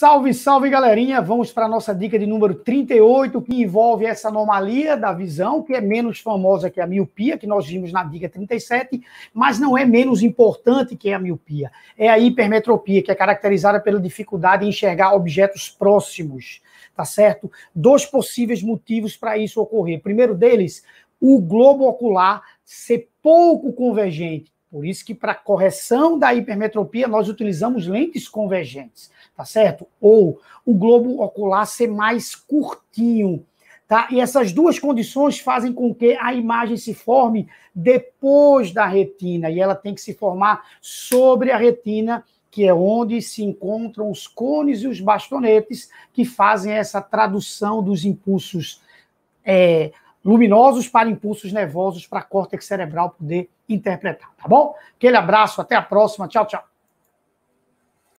Salve, salve, galerinha! Vamos para a nossa dica de número 38, que envolve essa anomalia da visão, que é menos famosa que a miopia, que nós vimos na dica 37, mas não é menos importante que a miopia. É a hipermetropia, que é caracterizada pela dificuldade em enxergar objetos próximos, tá certo? Dois possíveis motivos para isso ocorrer. primeiro deles, o globo ocular ser pouco convergente, por isso que para correção da hipermetropia nós utilizamos lentes convergentes, tá certo? Ou o globo ocular ser mais curtinho, tá? E essas duas condições fazem com que a imagem se forme depois da retina e ela tem que se formar sobre a retina, que é onde se encontram os cones e os bastonetes que fazem essa tradução dos impulsos é, luminosos para impulsos nervosos para córtex cerebral poder interpretar, tá bom? Aquele abraço, até a próxima, tchau, tchau.